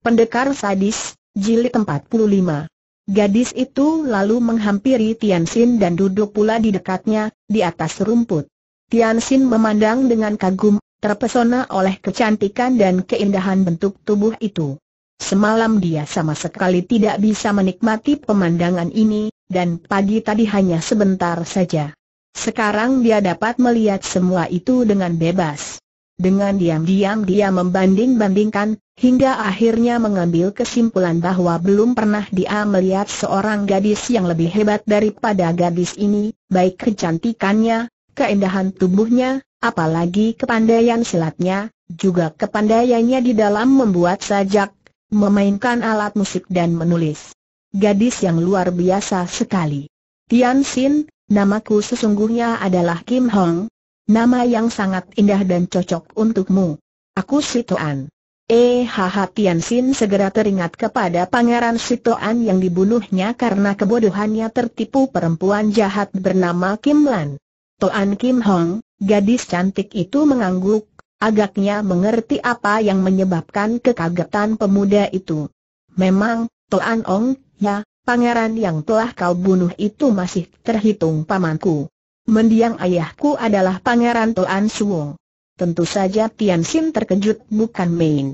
Pendekar Sadis, Jilid 45 Gadis itu lalu menghampiri Tian Xin dan duduk pula di dekatnya, di atas rumput. Tian Xin memandang dengan kagum, terpesona oleh kecantikan dan keindahan bentuk tubuh itu. Semalam dia sama sekali tidak bisa menikmati pemandangan ini, dan pagi tadi hanya sebentar saja. Sekarang dia dapat melihat semua itu dengan bebas. Dengan diam-diam dia membanding-bandingkan, hingga akhirnya mengambil kesimpulan bahwa belum pernah dia melihat seorang gadis yang lebih hebat daripada gadis ini, baik kecantikannya, keindahan tubuhnya, apalagi kepandaian silatnya, juga kepandaiannya di dalam membuat sajak, memainkan alat musik dan menulis. Gadis yang luar biasa sekali. Tian Xin, namaku sesungguhnya adalah Kim Hong, Nama yang sangat indah dan cocok untukmu. Aku Sitoan. Eh haha Tian Sin segera teringat kepada pangeran Sitoan yang dibunuhnya karena kebodohannya tertipu perempuan jahat bernama Kim Lan. Toan Kim Hong, gadis cantik itu mengangguk, agaknya mengerti apa yang menyebabkan kekagetan pemuda itu. Memang, Toan Ong, ya, pangeran yang telah kau bunuh itu masih terhitung pamanku mendiang ayahku adalah Pangeran Toan Suong. Tentu saja Tian Xin terkejut bukan main.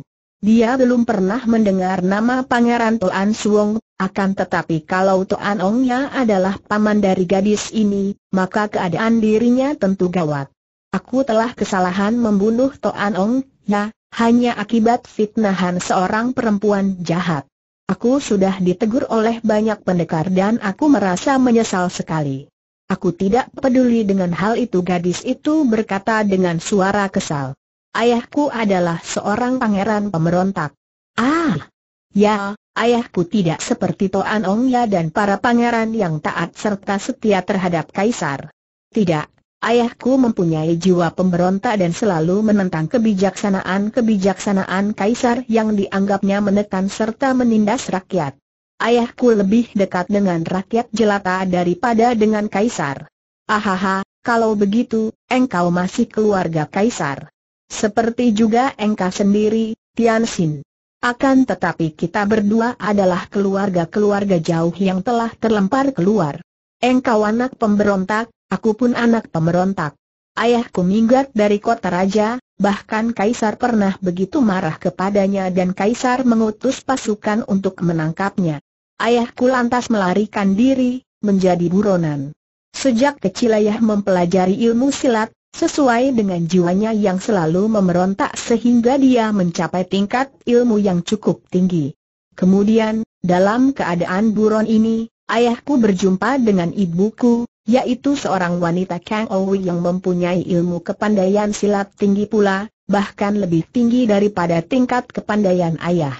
Dia belum pernah mendengar nama Pangeran Toan Suong, akan tetapi kalau Toan Ongnya adalah paman dari gadis ini, maka keadaan dirinya tentu gawat. Aku telah kesalahan membunuh Toan Ong, ya, hanya akibat fitnahan seorang perempuan jahat. Aku sudah ditegur oleh banyak pendekar dan aku merasa menyesal sekali. Aku tidak peduli dengan hal itu gadis itu berkata dengan suara kesal. Ayahku adalah seorang pangeran pemberontak. Ah! Ya, ayahku tidak seperti Toan ya dan para pangeran yang taat serta setia terhadap kaisar. Tidak, ayahku mempunyai jiwa pemberontak dan selalu menentang kebijaksanaan-kebijaksanaan kaisar yang dianggapnya menekan serta menindas rakyat. Ayahku lebih dekat dengan rakyat jelata daripada dengan kaisar. Ahaha, kalau begitu, engkau masih keluarga kaisar. Seperti juga engkau sendiri, Tianxin. Akan tetapi kita berdua adalah keluarga-keluarga jauh yang telah terlempar keluar. Engkau anak pemberontak, aku pun anak pemberontak. Ayahku minggat dari kota raja, bahkan kaisar pernah begitu marah kepadanya dan kaisar mengutus pasukan untuk menangkapnya. Ayahku lantas melarikan diri, menjadi buronan. Sejak kecil ayah mempelajari ilmu silat, sesuai dengan jiwanya yang selalu memberontak sehingga dia mencapai tingkat ilmu yang cukup tinggi. Kemudian, dalam keadaan buron ini, ayahku berjumpa dengan ibuku, yaitu seorang wanita Kang Owi yang mempunyai ilmu kepandaian silat tinggi pula, bahkan lebih tinggi daripada tingkat kepandaian ayah.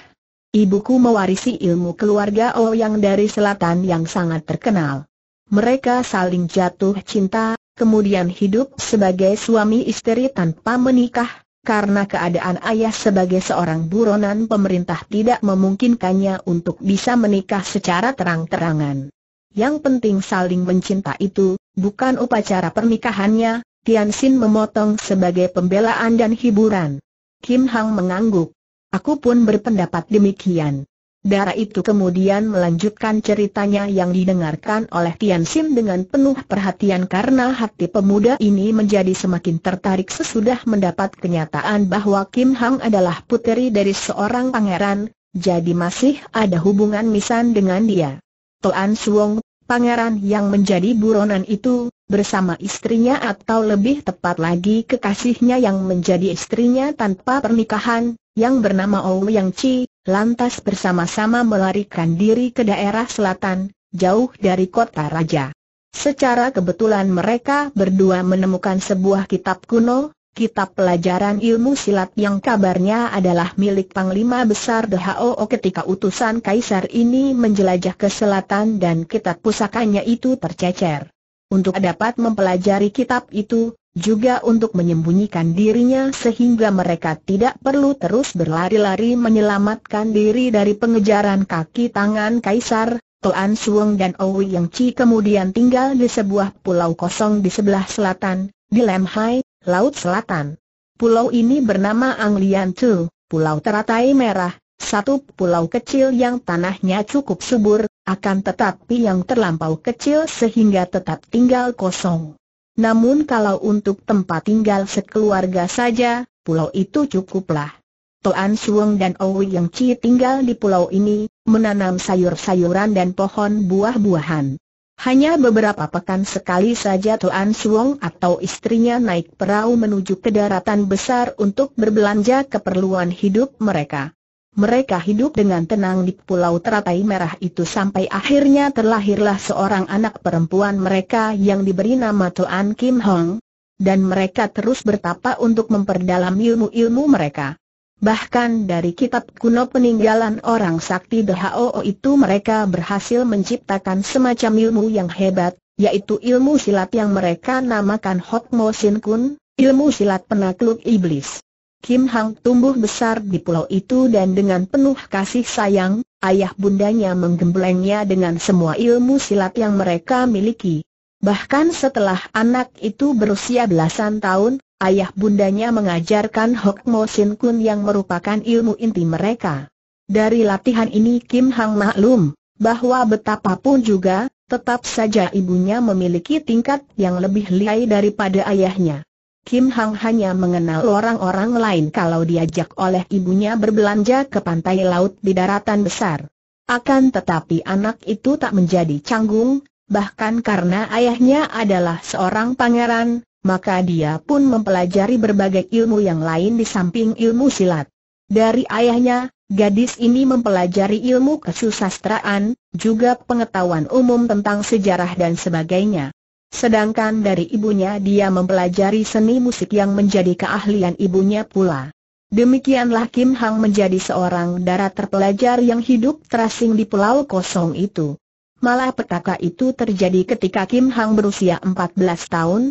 Ibuku mewarisi ilmu keluarga oh yang dari selatan yang sangat terkenal. Mereka saling jatuh cinta, kemudian hidup sebagai suami istri tanpa menikah, karena keadaan ayah sebagai seorang buronan pemerintah tidak memungkinkannya untuk bisa menikah secara terang-terangan. Yang penting saling mencinta itu, bukan upacara pernikahannya, Tianxin memotong sebagai pembelaan dan hiburan. Kim Hang mengangguk. Aku pun berpendapat demikian. Dara itu kemudian melanjutkan ceritanya yang didengarkan oleh Tian Sim dengan penuh perhatian karena hati pemuda ini menjadi semakin tertarik sesudah mendapat kenyataan bahwa Kim Hang adalah puteri dari seorang pangeran, jadi masih ada hubungan misan dengan dia. Toan Suong, pangeran yang menjadi buronan itu, bersama istrinya atau lebih tepat lagi kekasihnya yang menjadi istrinya tanpa pernikahan, yang bernama Ouyang Chi, lantas bersama-sama melarikan diri ke daerah selatan, jauh dari kota raja. Secara kebetulan mereka berdua menemukan sebuah kitab kuno, kitab pelajaran ilmu silat yang kabarnya adalah milik Panglima Besar DHOO ketika utusan Kaisar ini menjelajah ke selatan dan kitab pusakanya itu tercecer untuk dapat mempelajari kitab itu, juga untuk menyembunyikan dirinya sehingga mereka tidak perlu terus berlari-lari menyelamatkan diri dari pengejaran kaki tangan kaisar, Tuan Suong dan Owi Yang Chi kemudian tinggal di sebuah pulau kosong di sebelah selatan, di Lemhai, Laut Selatan. Pulau ini bernama Anglian Tu, Pulau Teratai Merah, satu pulau kecil yang tanahnya cukup subur, akan tetapi yang terlampau kecil sehingga tetap tinggal kosong. Namun kalau untuk tempat tinggal sekeluarga saja, pulau itu cukuplah. Toan Suong dan Owi Yang Chi tinggal di pulau ini, menanam sayur-sayuran dan pohon buah-buahan. Hanya beberapa pekan sekali saja Toan Suong atau istrinya naik perahu menuju ke daratan besar untuk berbelanja keperluan hidup mereka. Mereka hidup dengan tenang di Pulau Teratai Merah itu sampai akhirnya terlahirlah seorang anak perempuan mereka yang diberi nama Toan Kim Hong. Dan mereka terus bertapa untuk memperdalam ilmu-ilmu mereka. Bahkan dari kitab kuno peninggalan orang sakti DHOO itu mereka berhasil menciptakan semacam ilmu yang hebat, yaitu ilmu silat yang mereka namakan Hok Mo Sin Kun, ilmu silat penakluk iblis. Kim Hang tumbuh besar di pulau itu dan dengan penuh kasih sayang, ayah bundanya menggemblengnya dengan semua ilmu silat yang mereka miliki. Bahkan setelah anak itu berusia belasan tahun, ayah bundanya mengajarkan Hok Mo Sin Kun yang merupakan ilmu inti mereka. Dari latihan ini Kim Hang maklum, bahwa betapapun juga, tetap saja ibunya memiliki tingkat yang lebih liai daripada ayahnya. Kim Hang hanya mengenal orang-orang lain kalau diajak oleh ibunya berbelanja ke pantai laut di daratan besar. Akan tetapi anak itu tak menjadi canggung, bahkan karena ayahnya adalah seorang pangeran, maka dia pun mempelajari berbagai ilmu yang lain di samping ilmu silat. Dari ayahnya, gadis ini mempelajari ilmu kesusastraan, juga pengetahuan umum tentang sejarah dan sebagainya. Sedangkan dari ibunya dia mempelajari seni musik yang menjadi keahlian ibunya pula. Demikianlah Kim Hang menjadi seorang darat terpelajar yang hidup terasing di pulau kosong itu. Malah petaka itu terjadi ketika Kim Hang berusia 14 tahun,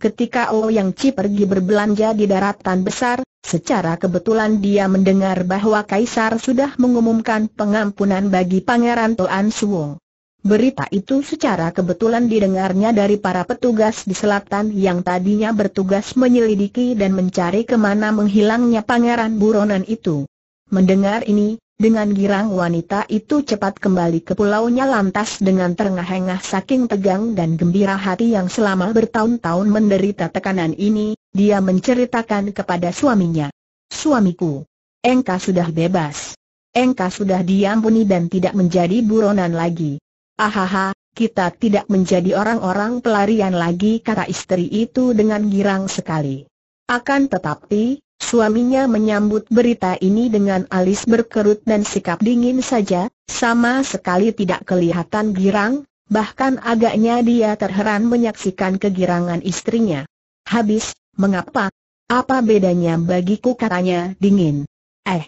ketika Oh Yang Chi pergi berbelanja di daratan besar, secara kebetulan dia mendengar bahwa Kaisar sudah mengumumkan pengampunan bagi Pangeran Toan Suo. Berita itu secara kebetulan didengarnya dari para petugas di selatan yang tadinya bertugas menyelidiki dan mencari kemana menghilangnya pangeran buronan itu. Mendengar ini, dengan girang wanita itu cepat kembali ke pulaunya lantas dengan terengah-engah saking tegang dan gembira hati yang selama bertahun-tahun menderita tekanan ini, dia menceritakan kepada suaminya. Suamiku, engkau sudah bebas. Engkau sudah diampuni dan tidak menjadi buronan lagi. Ahaha, kita tidak menjadi orang-orang pelarian lagi kata istri itu dengan girang sekali. Akan tetapi, suaminya menyambut berita ini dengan alis berkerut dan sikap dingin saja, sama sekali tidak kelihatan girang, bahkan agaknya dia terheran menyaksikan kegirangan istrinya. Habis, mengapa? Apa bedanya bagiku katanya dingin? Eh,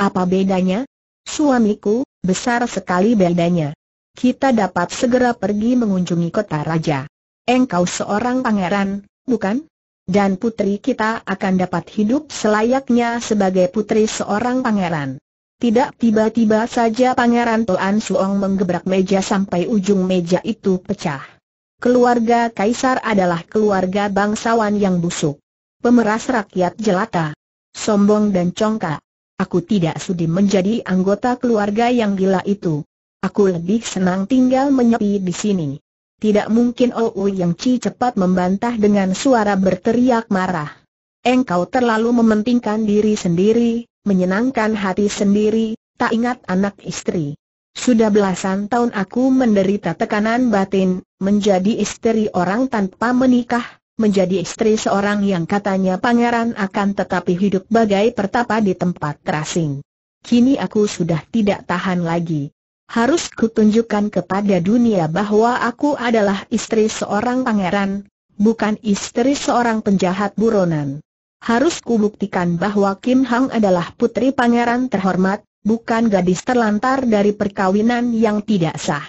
apa bedanya? Suamiku, besar sekali bedanya kita dapat segera pergi mengunjungi kota raja. Engkau seorang pangeran, bukan? Dan putri kita akan dapat hidup selayaknya sebagai putri seorang pangeran. Tidak tiba-tiba saja pangeran Tuan Suong menggebrak meja sampai ujung meja itu pecah. Keluarga kaisar adalah keluarga bangsawan yang busuk. Pemeras rakyat jelata. Sombong dan congkak. Aku tidak sudi menjadi anggota keluarga yang gila itu. Aku lebih senang tinggal menyepi di sini. Tidak mungkin Ou oh oh Yang Chi cepat membantah dengan suara berteriak marah. Engkau terlalu mementingkan diri sendiri, menyenangkan hati sendiri, tak ingat anak istri. Sudah belasan tahun aku menderita tekanan batin, menjadi istri orang tanpa menikah, menjadi istri seorang yang katanya pangeran akan tetapi hidup bagai pertapa di tempat terasing. Kini aku sudah tidak tahan lagi harus kutunjukkan kepada dunia bahwa aku adalah istri seorang pangeran, bukan istri seorang penjahat buronan. Harus kubuktikan bahwa Kim Hang adalah putri pangeran terhormat, bukan gadis terlantar dari perkawinan yang tidak sah.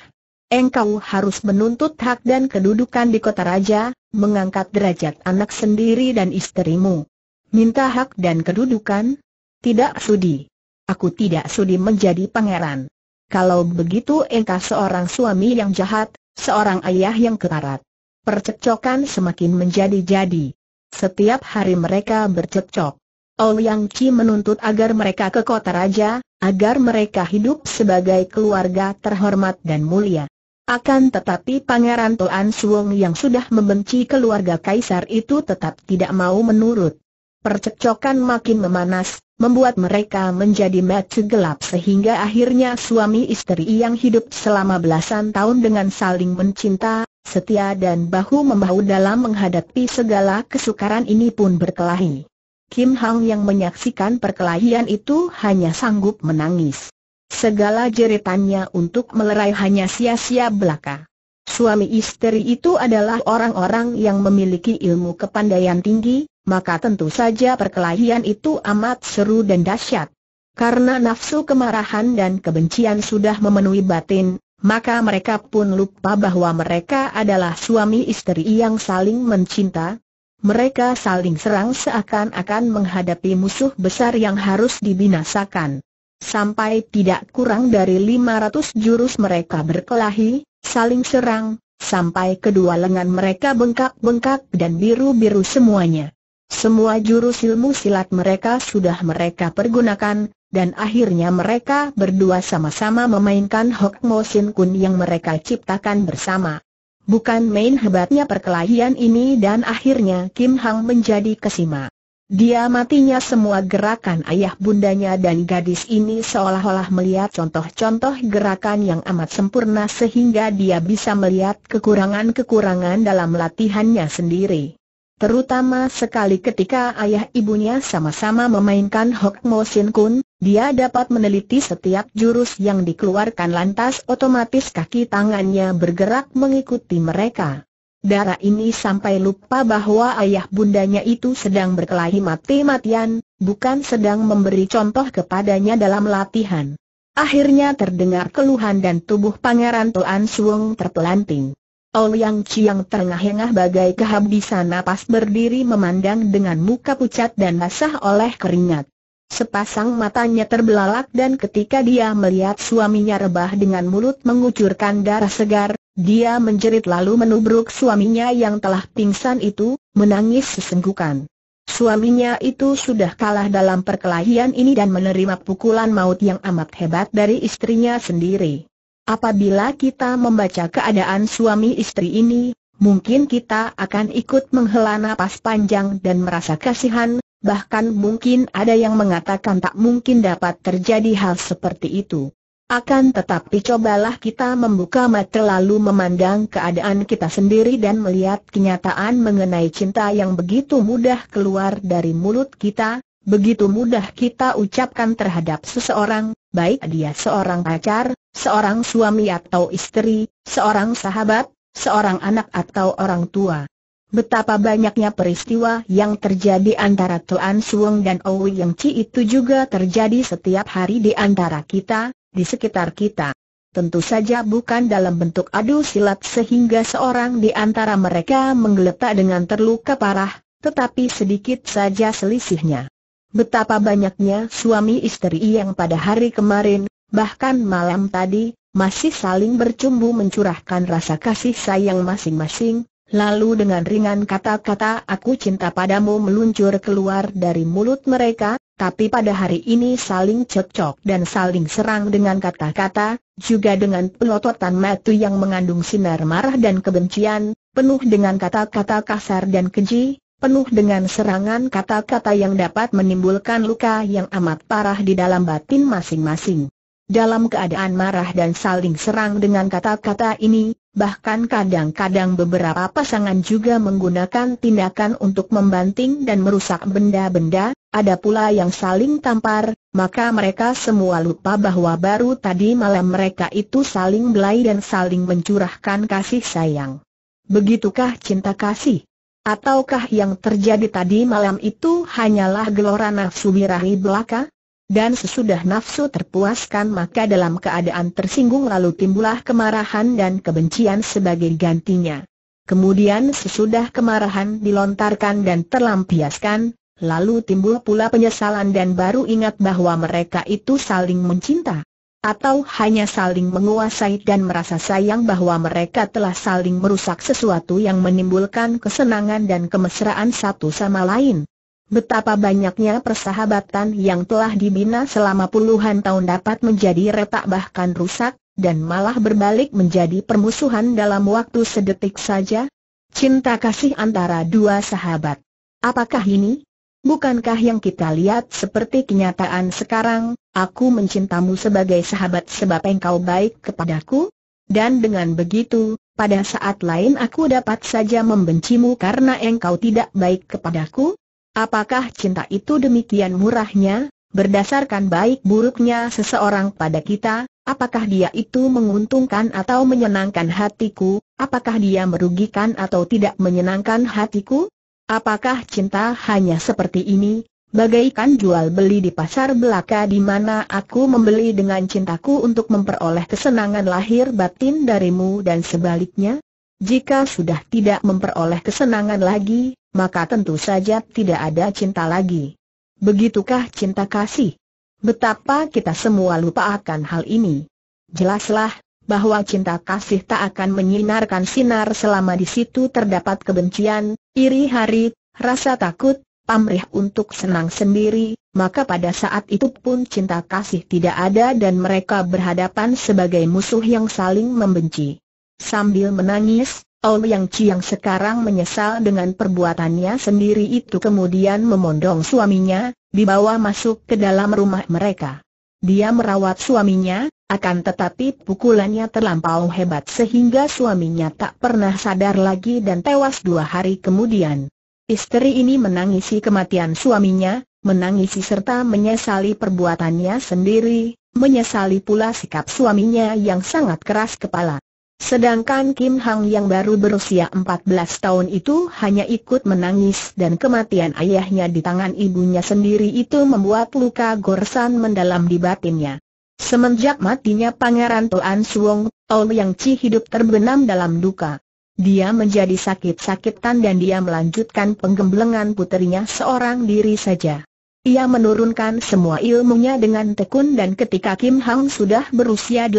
Engkau harus menuntut hak dan kedudukan di kota raja, mengangkat derajat anak sendiri dan istrimu. Minta hak dan kedudukan? Tidak sudi. Aku tidak sudi menjadi pangeran. Kalau begitu engkau seorang suami yang jahat, seorang ayah yang kekarat. Percekcokan semakin menjadi-jadi. Setiap hari mereka bercekcok. Ol Yang Chi menuntut agar mereka ke kota raja, agar mereka hidup sebagai keluarga terhormat dan mulia. Akan tetapi Pangeran Toan Suong yang sudah membenci keluarga kaisar itu tetap tidak mau menurut. Percekcokan makin memanas, membuat mereka menjadi mati gelap sehingga akhirnya suami istri yang hidup selama belasan tahun dengan saling mencinta, setia dan bahu-membahu dalam menghadapi segala kesukaran ini pun berkelahi. Kim Hang yang menyaksikan perkelahian itu hanya sanggup menangis. Segala jeritannya untuk melerai hanya sia-sia belaka. Suami istri itu adalah orang-orang yang memiliki ilmu kepandaian tinggi, maka tentu saja perkelahian itu amat seru dan dahsyat. Karena nafsu kemarahan dan kebencian sudah memenuhi batin, maka mereka pun lupa bahwa mereka adalah suami istri yang saling mencinta. Mereka saling serang seakan-akan menghadapi musuh besar yang harus dibinasakan. Sampai tidak kurang dari 500 jurus mereka berkelahi, saling serang, sampai kedua lengan mereka bengkak-bengkak dan biru-biru semuanya. Semua jurus ilmu silat mereka sudah mereka pergunakan, dan akhirnya mereka berdua sama-sama memainkan Hok Mo Sin Kun yang mereka ciptakan bersama. Bukan main hebatnya perkelahian ini dan akhirnya Kim Hang menjadi kesima. Dia matinya semua gerakan ayah bundanya dan gadis ini seolah-olah melihat contoh-contoh gerakan yang amat sempurna sehingga dia bisa melihat kekurangan-kekurangan dalam latihannya sendiri. Terutama sekali ketika ayah ibunya sama-sama memainkan Hok Mo Sin Kun, dia dapat meneliti setiap jurus yang dikeluarkan lantas otomatis kaki tangannya bergerak mengikuti mereka. Darah ini sampai lupa bahwa ayah bundanya itu sedang berkelahi mati-matian, bukan sedang memberi contoh kepadanya dalam latihan. Akhirnya terdengar keluhan dan tubuh Pangeran Tuan Suong terpelanting. Oliang Chiang terengah-engah bagai kehabisan napas berdiri memandang dengan muka pucat dan basah oleh keringat. Sepasang matanya terbelalak dan ketika dia melihat suaminya rebah dengan mulut mengucurkan darah segar, dia menjerit lalu menubruk suaminya yang telah pingsan itu, menangis sesenggukan. Suaminya itu sudah kalah dalam perkelahian ini dan menerima pukulan maut yang amat hebat dari istrinya sendiri. Apabila kita membaca keadaan suami istri ini, mungkin kita akan ikut menghela nafas panjang dan merasa kasihan, bahkan mungkin ada yang mengatakan tak mungkin dapat terjadi hal seperti itu. Akan tetapi cobalah kita membuka mata lalu memandang keadaan kita sendiri dan melihat kenyataan mengenai cinta yang begitu mudah keluar dari mulut kita, begitu mudah kita ucapkan terhadap seseorang, baik dia seorang pacar, seorang suami atau istri, seorang sahabat, seorang anak atau orang tua. Betapa banyaknya peristiwa yang terjadi antara Tuan Suong dan Owi Yang Ci itu juga terjadi setiap hari di antara kita, di sekitar kita. Tentu saja bukan dalam bentuk adu silat sehingga seorang di antara mereka menggeletak dengan terluka parah, tetapi sedikit saja selisihnya. Betapa banyaknya suami istri yang pada hari kemarin, bahkan malam tadi, masih saling bercumbu mencurahkan rasa kasih sayang masing-masing, lalu dengan ringan kata-kata aku cinta padamu meluncur keluar dari mulut mereka, tapi pada hari ini saling cocok dan saling serang dengan kata-kata, juga dengan pelototan mata yang mengandung sinar marah dan kebencian, penuh dengan kata-kata kasar dan keji, penuh dengan serangan kata-kata yang dapat menimbulkan luka yang amat parah di dalam batin masing-masing. Dalam keadaan marah dan saling serang dengan kata-kata ini, bahkan kadang-kadang beberapa pasangan juga menggunakan tindakan untuk membanting dan merusak benda-benda, ada pula yang saling tampar, maka mereka semua lupa bahwa baru tadi malam mereka itu saling belai dan saling mencurahkan kasih sayang. Begitukah cinta kasih? Ataukah yang terjadi tadi malam itu hanyalah gelora nafsu birahi belaka? Dan sesudah nafsu terpuaskan maka dalam keadaan tersinggung lalu timbullah kemarahan dan kebencian sebagai gantinya. Kemudian sesudah kemarahan dilontarkan dan terlampiaskan, lalu timbul pula penyesalan dan baru ingat bahwa mereka itu saling mencinta. Atau hanya saling menguasai dan merasa sayang bahwa mereka telah saling merusak sesuatu yang menimbulkan kesenangan dan kemesraan satu sama lain. Betapa banyaknya persahabatan yang telah dibina selama puluhan tahun dapat menjadi retak bahkan rusak, dan malah berbalik menjadi permusuhan dalam waktu sedetik saja? Cinta kasih antara dua sahabat. Apakah ini? Bukankah yang kita lihat seperti kenyataan sekarang, aku mencintamu sebagai sahabat sebab engkau baik kepadaku? Dan dengan begitu, pada saat lain aku dapat saja membencimu karena engkau tidak baik kepadaku? Apakah cinta itu demikian murahnya, berdasarkan baik buruknya seseorang pada kita, apakah dia itu menguntungkan atau menyenangkan hatiku, apakah dia merugikan atau tidak menyenangkan hatiku? Apakah cinta hanya seperti ini, bagaikan jual beli di pasar belaka di mana aku membeli dengan cintaku untuk memperoleh kesenangan lahir batin darimu dan sebaliknya? Jika sudah tidak memperoleh kesenangan lagi, maka tentu saja tidak ada cinta lagi. Begitukah cinta kasih? Betapa kita semua lupa akan hal ini. Jelaslah, bahwa cinta kasih tak akan menyinarkan sinar selama di situ terdapat kebencian, iri hari, rasa takut, pamrih untuk senang sendiri, maka pada saat itu pun cinta kasih tidak ada dan mereka berhadapan sebagai musuh yang saling membenci. Sambil menangis, Ouyang Chiang sekarang menyesal dengan perbuatannya sendiri itu kemudian memondong suaminya, dibawa masuk ke dalam rumah mereka. Dia merawat suaminya, akan tetapi pukulannya terlampau hebat sehingga suaminya tak pernah sadar lagi dan tewas dua hari kemudian. Istri ini menangisi kematian suaminya, menangisi serta menyesali perbuatannya sendiri, menyesali pula sikap suaminya yang sangat keras kepala. Sedangkan Kim Hang yang baru berusia 14 tahun itu hanya ikut menangis dan kematian ayahnya di tangan ibunya sendiri itu membuat luka gorsan mendalam di batinnya. Semenjak matinya Pangeran Toan Suong, Tol Yang Chi hidup terbenam dalam duka. Dia menjadi sakit-sakitan dan dia melanjutkan penggemblengan putrinya seorang diri saja. Ia menurunkan semua ilmunya dengan tekun dan ketika Kim Hang sudah berusia 18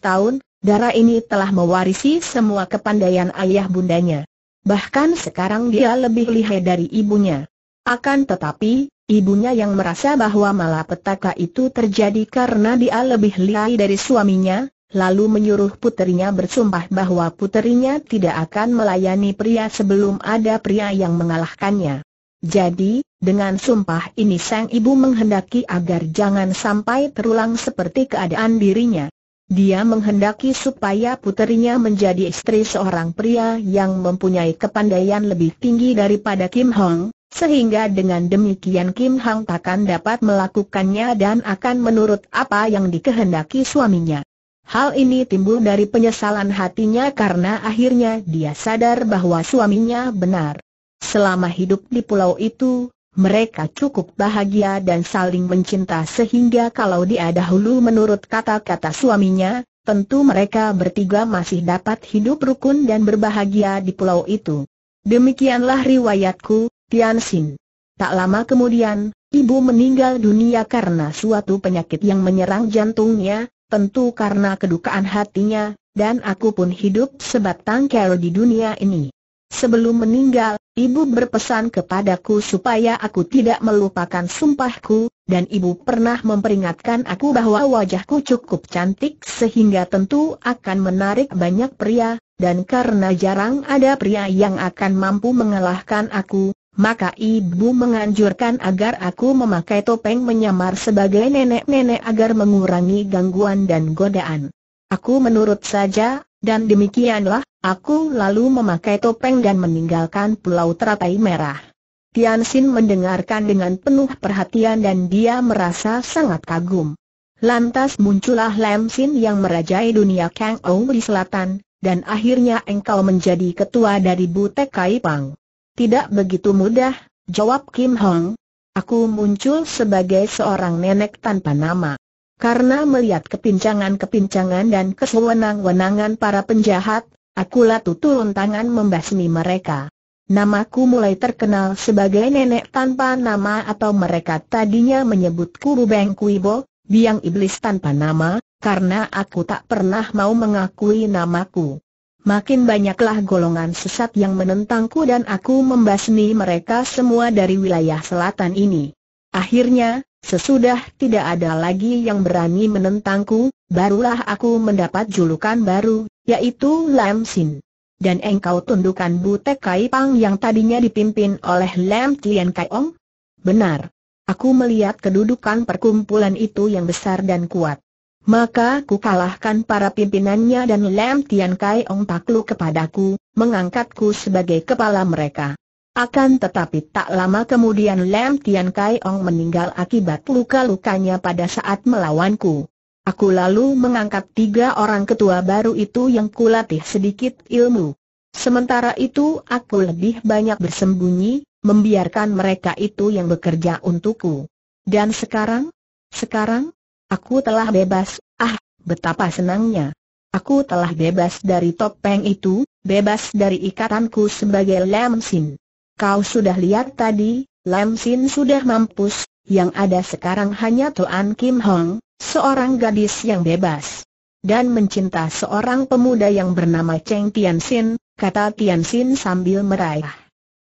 tahun, Darah ini telah mewarisi semua kepandaian ayah bundanya. Bahkan sekarang dia lebih lihai dari ibunya. Akan tetapi, ibunya yang merasa bahwa malapetaka itu terjadi karena dia lebih lihai dari suaminya, lalu menyuruh puterinya bersumpah bahwa puterinya tidak akan melayani pria sebelum ada pria yang mengalahkannya. Jadi, dengan sumpah ini sang ibu menghendaki agar jangan sampai terulang seperti keadaan dirinya. Dia menghendaki supaya puterinya menjadi istri seorang pria yang mempunyai kepandaian lebih tinggi daripada Kim Hong, sehingga dengan demikian Kim Hong takkan dapat melakukannya dan akan menurut apa yang dikehendaki suaminya. Hal ini timbul dari penyesalan hatinya karena akhirnya dia sadar bahwa suaminya benar. Selama hidup di pulau itu, mereka cukup bahagia dan saling mencinta sehingga kalau dia dahulu menurut kata-kata suaminya, tentu mereka bertiga masih dapat hidup rukun dan berbahagia di pulau itu. Demikianlah riwayatku, Tian Xin. Tak lama kemudian, ibu meninggal dunia karena suatu penyakit yang menyerang jantungnya, tentu karena kedukaan hatinya, dan aku pun hidup sebatang kara di dunia ini. Sebelum meninggal, ibu berpesan kepadaku supaya aku tidak melupakan sumpahku, dan ibu pernah memperingatkan aku bahwa wajahku cukup cantik sehingga tentu akan menarik banyak pria, dan karena jarang ada pria yang akan mampu mengalahkan aku, maka ibu menganjurkan agar aku memakai topeng menyamar sebagai nenek-nenek agar mengurangi gangguan dan godaan. Aku menurut saja, dan demikianlah, Aku lalu memakai topeng dan meninggalkan pulau teratai merah. Tian Xin mendengarkan dengan penuh perhatian dan dia merasa sangat kagum. Lantas muncullah Lam Xin yang merajai dunia Kang Ou di selatan, dan akhirnya engkau menjadi ketua dari Butek Kai Pang. Tidak begitu mudah, jawab Kim Hong. Aku muncul sebagai seorang nenek tanpa nama. Karena melihat kepincangan-kepincangan dan kesewenang-wenangan para penjahat, Akulah tuturun tangan membasmi mereka. Namaku mulai terkenal sebagai nenek tanpa nama atau mereka tadinya menyebutku Rubeng Kuibo, biang iblis tanpa nama, karena aku tak pernah mau mengakui namaku. Makin banyaklah golongan sesat yang menentangku dan aku membasmi mereka semua dari wilayah selatan ini. Akhirnya, sesudah tidak ada lagi yang berani menentangku, barulah aku mendapat julukan baru, yaitu Lam Sin. Dan engkau tundukkan Butek Kai Pang yang tadinya dipimpin oleh Lam Tian Kai Ong? Benar. Aku melihat kedudukan perkumpulan itu yang besar dan kuat. Maka ku kalahkan para pimpinannya dan Lam Tian Kai Ong takluk kepadaku, mengangkatku sebagai kepala mereka. Akan tetapi tak lama kemudian Lam Tian Kai Ong meninggal akibat luka-lukanya pada saat melawanku. Aku lalu mengangkat tiga orang ketua baru itu yang kulatih sedikit ilmu. Sementara itu aku lebih banyak bersembunyi, membiarkan mereka itu yang bekerja untukku. Dan sekarang? Sekarang? Aku telah bebas, ah, betapa senangnya. Aku telah bebas dari topeng itu, bebas dari ikatanku sebagai Lam Sin. Kau sudah lihat tadi, Lam Sin sudah mampus, yang ada sekarang hanya Tuan Kim Hong, seorang gadis yang bebas dan mencinta seorang pemuda yang bernama Cheng Tianxin, kata Tianxin sambil meraih.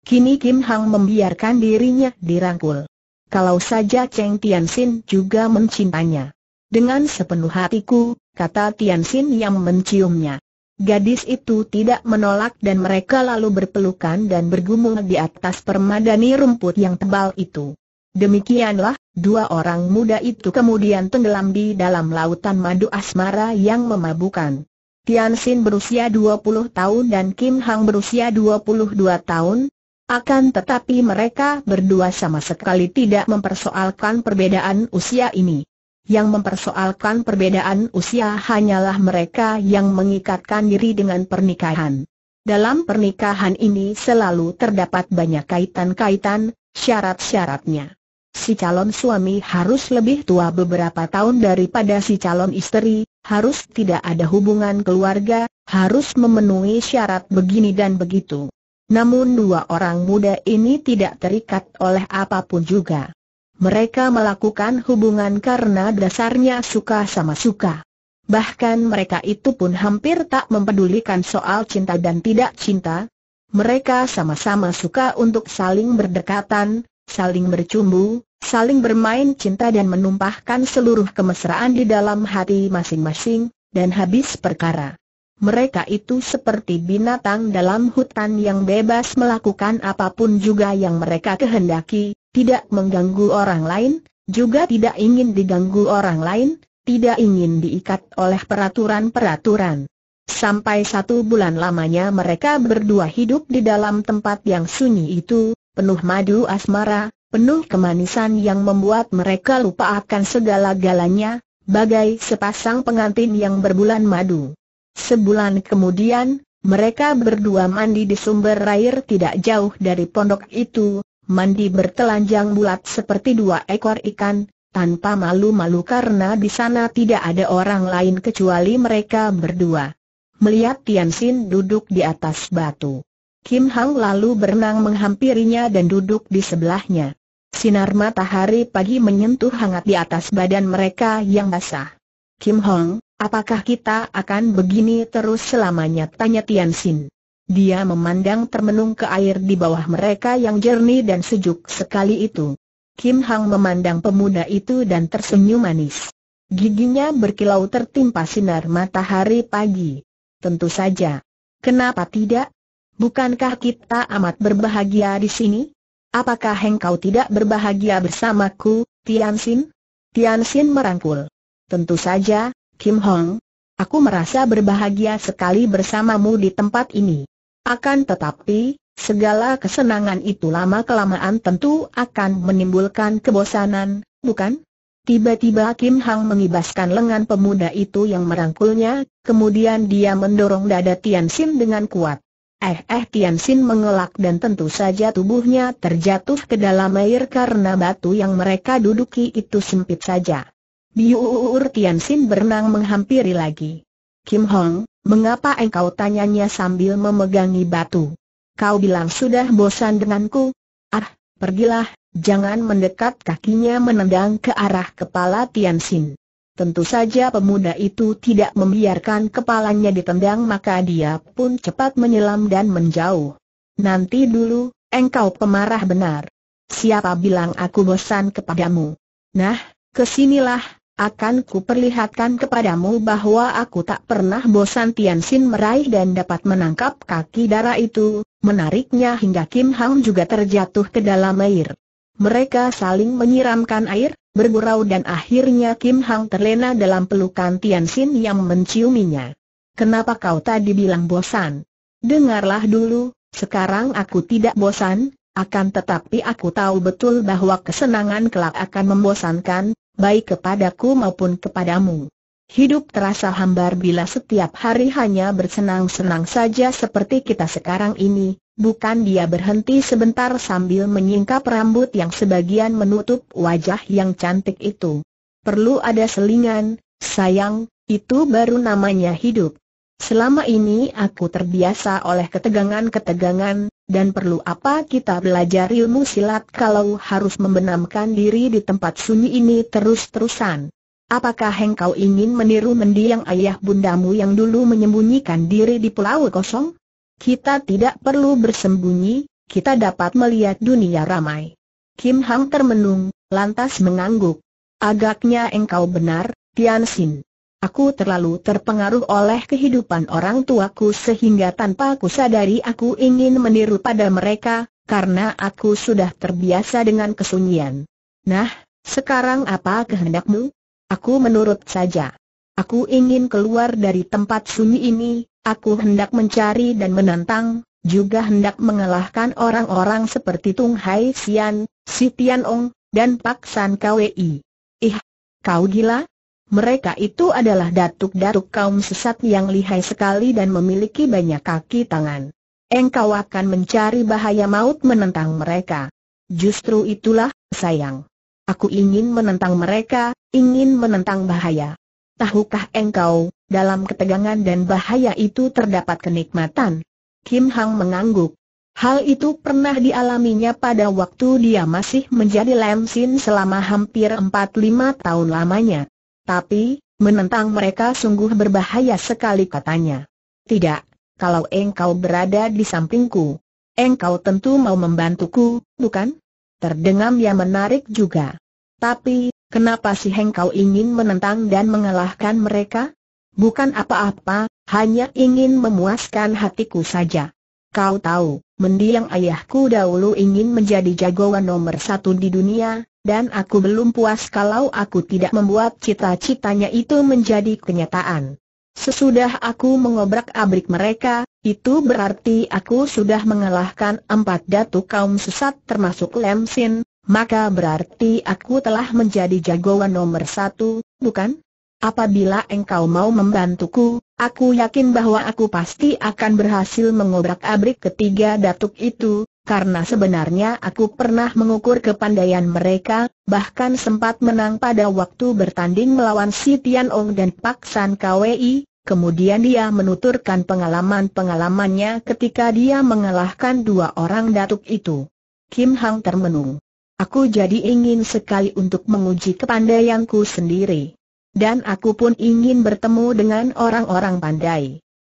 Kini Kim Hong membiarkan dirinya dirangkul. Kalau saja Cheng Tianxin juga mencintanya. Dengan sepenuh hatiku, kata Tianxin yang menciumnya. Gadis itu tidak menolak dan mereka lalu berpelukan dan bergumul di atas permadani rumput yang tebal itu. Demikianlah, dua orang muda itu kemudian tenggelam di dalam lautan madu asmara yang memabukan. Tian Xin berusia 20 tahun dan Kim Hang berusia 22 tahun. Akan tetapi mereka berdua sama sekali tidak mempersoalkan perbedaan usia ini. Yang mempersoalkan perbedaan usia hanyalah mereka yang mengikatkan diri dengan pernikahan. Dalam pernikahan ini selalu terdapat banyak kaitan-kaitan, syarat-syaratnya si calon suami harus lebih tua beberapa tahun daripada si calon istri, harus tidak ada hubungan keluarga, harus memenuhi syarat begini dan begitu. Namun dua orang muda ini tidak terikat oleh apapun juga. Mereka melakukan hubungan karena dasarnya suka sama suka. Bahkan mereka itu pun hampir tak mempedulikan soal cinta dan tidak cinta. Mereka sama-sama suka untuk saling berdekatan, saling bercumbu, saling bermain cinta dan menumpahkan seluruh kemesraan di dalam hati masing-masing, dan habis perkara. Mereka itu seperti binatang dalam hutan yang bebas melakukan apapun juga yang mereka kehendaki, tidak mengganggu orang lain, juga tidak ingin diganggu orang lain, tidak ingin diikat oleh peraturan-peraturan. Sampai satu bulan lamanya mereka berdua hidup di dalam tempat yang sunyi itu, penuh madu asmara, penuh kemanisan yang membuat mereka lupa akan segala galanya, bagai sepasang pengantin yang berbulan madu. Sebulan kemudian, mereka berdua mandi di sumber air tidak jauh dari pondok itu, mandi bertelanjang bulat seperti dua ekor ikan, tanpa malu-malu karena di sana tidak ada orang lain kecuali mereka berdua. Melihat Tian Xin duduk di atas batu. Kim Hang lalu berenang menghampirinya dan duduk di sebelahnya. Sinar matahari pagi menyentuh hangat di atas badan mereka yang basah. Kim Hong, apakah kita akan begini terus selamanya? Tanya Tian Xin. Dia memandang termenung ke air di bawah mereka yang jernih dan sejuk sekali itu. Kim Hang memandang pemuda itu dan tersenyum manis. Giginya berkilau tertimpa sinar matahari pagi. Tentu saja. Kenapa tidak? Bukankah kita amat berbahagia di sini? Apakah engkau tidak berbahagia bersamaku, Tian Xin? Tian Xin merangkul. Tentu saja, Kim Hong. Aku merasa berbahagia sekali bersamamu di tempat ini. Akan tetapi, segala kesenangan itu lama-kelamaan tentu akan menimbulkan kebosanan, bukan? Tiba-tiba Kim Hang mengibaskan lengan pemuda itu yang merangkulnya, kemudian dia mendorong dada Tian Xin dengan kuat. Eh eh Tian Xin mengelak dan tentu saja tubuhnya terjatuh ke dalam air karena batu yang mereka duduki itu sempit saja. Biuur Xin berenang menghampiri lagi. Kim Hong, mengapa engkau tanyanya sambil memegangi batu? Kau bilang sudah bosan denganku? Ah, pergilah, jangan mendekat kakinya menendang ke arah kepala Tian Xin. Tentu saja pemuda itu tidak membiarkan kepalanya ditendang maka dia pun cepat menyelam dan menjauh. Nanti dulu, engkau pemarah benar. Siapa bilang aku bosan kepadamu? Nah, kesinilah, akan kuperlihatkan kepadamu bahwa aku tak pernah bosan Tian Xin meraih dan dapat menangkap kaki darah itu, menariknya hingga Kim Hang juga terjatuh ke dalam air. Mereka saling menyiramkan air, bergurau dan akhirnya Kim Hang terlena dalam pelukan Tian Xin yang menciuminya. Kenapa kau tadi bilang bosan? Dengarlah dulu, sekarang aku tidak bosan, akan tetapi aku tahu betul bahwa kesenangan kelak akan membosankan, baik kepadaku maupun kepadamu. Hidup terasa hambar bila setiap hari hanya bersenang-senang saja seperti kita sekarang ini, Bukan dia berhenti sebentar sambil menyingkap rambut yang sebagian menutup wajah yang cantik itu. Perlu ada selingan, sayang, itu baru namanya hidup. Selama ini aku terbiasa oleh ketegangan-ketegangan, dan perlu apa kita belajar ilmu silat kalau harus membenamkan diri di tempat sunyi ini terus-terusan. Apakah engkau ingin meniru mendiang ayah bundamu yang dulu menyembunyikan diri di pulau kosong? Kita tidak perlu bersembunyi, kita dapat melihat dunia ramai. Kim Hang termenung, lantas mengangguk. Agaknya engkau benar, Tian Xin. Aku terlalu terpengaruh oleh kehidupan orang tuaku sehingga tanpa aku sadari aku ingin meniru pada mereka, karena aku sudah terbiasa dengan kesunyian. Nah, sekarang apa kehendakmu? Aku menurut saja. Aku ingin keluar dari tempat sunyi ini, aku hendak mencari dan menantang, juga hendak mengalahkan orang-orang seperti Tung Hai Sian, Si Tian Ong, dan Pak San Kwei. Ih, kau gila? Mereka itu adalah datuk-datuk kaum sesat yang lihai sekali dan memiliki banyak kaki tangan. Engkau akan mencari bahaya maut menentang mereka. Justru itulah, sayang. Aku ingin menentang mereka, ingin menentang bahaya tahukah engkau, dalam ketegangan dan bahaya itu terdapat kenikmatan? Kim Hang mengangguk. Hal itu pernah dialaminya pada waktu dia masih menjadi Lam Sin selama hampir 4-5 tahun lamanya. Tapi, menentang mereka sungguh berbahaya sekali katanya. Tidak, kalau engkau berada di sampingku, engkau tentu mau membantuku, bukan? Terdengam yang menarik juga. Tapi, Kenapa sih kau ingin menentang dan mengalahkan mereka? Bukan apa-apa, hanya ingin memuaskan hatiku saja. Kau tahu, mendiang ayahku dahulu ingin menjadi jagoan nomor satu di dunia, dan aku belum puas kalau aku tidak membuat cita-citanya itu menjadi kenyataan. Sesudah aku mengobrak-abrik mereka, itu berarti aku sudah mengalahkan empat datu kaum sesat termasuk Lemsin, maka berarti aku telah menjadi jagoan nomor satu, bukan? Apabila engkau mau membantuku, aku yakin bahwa aku pasti akan berhasil mengobrak-abrik ketiga datuk itu, karena sebenarnya aku pernah mengukur kepandaian mereka, bahkan sempat menang pada waktu bertanding melawan Si Tian Ong dan Pak San Kwei, Kemudian dia menuturkan pengalaman-pengalamannya ketika dia mengalahkan dua orang datuk itu. Kim Hang termenung. Aku jadi ingin sekali untuk menguji kepandaianku sendiri. Dan aku pun ingin bertemu dengan orang-orang pandai.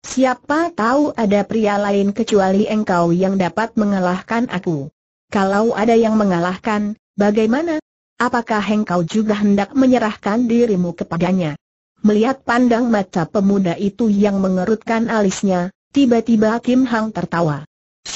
Siapa tahu ada pria lain kecuali engkau yang dapat mengalahkan aku. Kalau ada yang mengalahkan, bagaimana? Apakah engkau juga hendak menyerahkan dirimu kepadanya? Melihat pandang mata pemuda itu yang mengerutkan alisnya, tiba-tiba Kim Hang tertawa.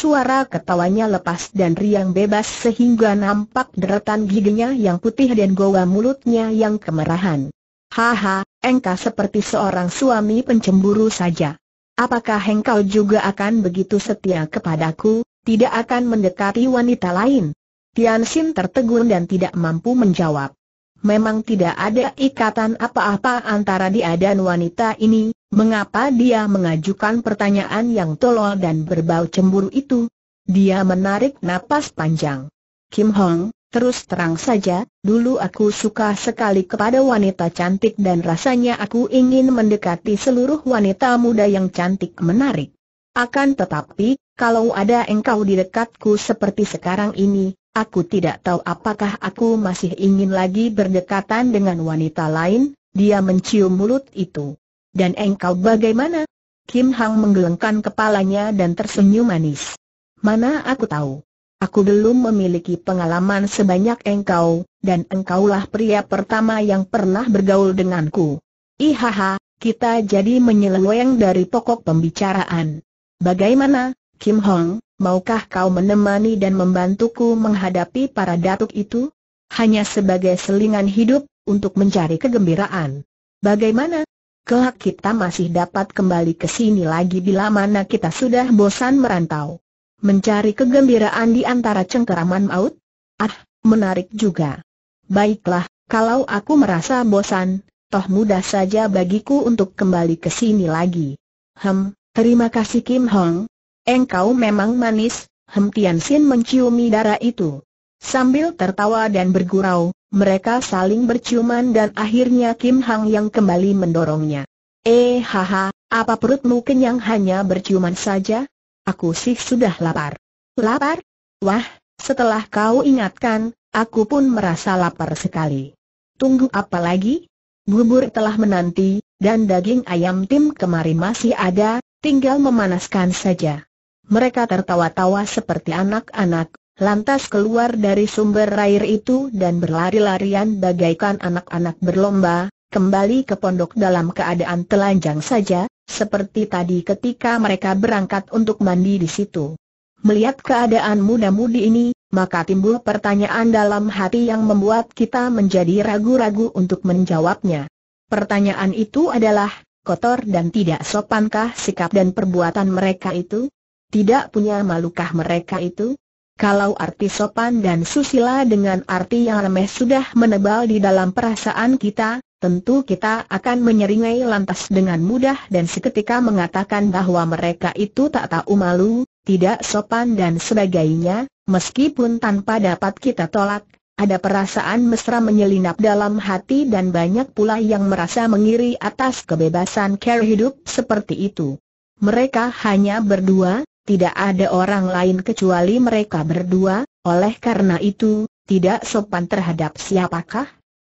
Suara ketawanya lepas dan riang bebas sehingga nampak deretan giginya yang putih dan goa mulutnya yang kemerahan. Haha, engkau seperti seorang suami pencemburu saja. Apakah engkau juga akan begitu setia kepadaku, tidak akan mendekati wanita lain? Tian Xin tertegun dan tidak mampu menjawab. Memang tidak ada ikatan apa-apa antara dia dan wanita ini, Mengapa dia mengajukan pertanyaan yang tolol dan berbau cemburu itu? Dia menarik napas panjang. Kim Hong, terus terang saja, dulu aku suka sekali kepada wanita cantik dan rasanya aku ingin mendekati seluruh wanita muda yang cantik menarik. Akan tetapi, kalau ada engkau di dekatku seperti sekarang ini, Aku tidak tahu apakah aku masih ingin lagi berdekatan dengan wanita lain, dia mencium mulut itu. Dan engkau bagaimana? Kim Hang menggelengkan kepalanya dan tersenyum manis. Mana aku tahu. Aku belum memiliki pengalaman sebanyak engkau, dan engkaulah pria pertama yang pernah bergaul denganku. Ihaha, kita jadi menyeleweng dari pokok pembicaraan. Bagaimana, Kim Hong, maukah kau menemani dan membantuku menghadapi para datuk itu? Hanya sebagai selingan hidup, untuk mencari kegembiraan. Bagaimana, kelak kita masih dapat kembali ke sini lagi bila mana kita sudah bosan merantau. Mencari kegembiraan di antara cengkeraman maut? Ah, menarik juga. Baiklah, kalau aku merasa bosan, toh mudah saja bagiku untuk kembali ke sini lagi. Hem, terima kasih Kim Hong. Engkau memang manis, Hem Tian Xin menciumi darah itu. Sambil tertawa dan bergurau, mereka saling berciuman dan akhirnya Kim Hang yang kembali mendorongnya. Eh haha, apa perutmu kenyang hanya berciuman saja? Aku sih sudah lapar. Lapar? Wah, setelah kau ingatkan, aku pun merasa lapar sekali. Tunggu apa lagi? Bubur telah menanti, dan daging ayam tim kemarin masih ada, tinggal memanaskan saja. Mereka tertawa-tawa seperti anak-anak, lantas keluar dari sumber air itu dan berlari-larian bagaikan anak-anak berlomba, kembali ke pondok dalam keadaan telanjang saja, seperti tadi ketika mereka berangkat untuk mandi di situ. Melihat keadaan muda-mudi ini, maka timbul pertanyaan dalam hati yang membuat kita menjadi ragu-ragu untuk menjawabnya. Pertanyaan itu adalah, kotor dan tidak sopankah sikap dan perbuatan mereka itu? Tidak punya malukah mereka itu? Kalau arti sopan dan susila dengan arti yang remeh sudah menebal di dalam perasaan kita, tentu kita akan menyeringai lantas dengan mudah dan seketika mengatakan bahwa mereka itu tak tahu malu, tidak sopan dan sebagainya, meskipun tanpa dapat kita tolak, ada perasaan mesra menyelinap dalam hati dan banyak pula yang merasa mengiri atas kebebasan cara hidup seperti itu. Mereka hanya berdua, tidak ada orang lain kecuali mereka berdua, oleh karena itu, tidak sopan terhadap siapakah?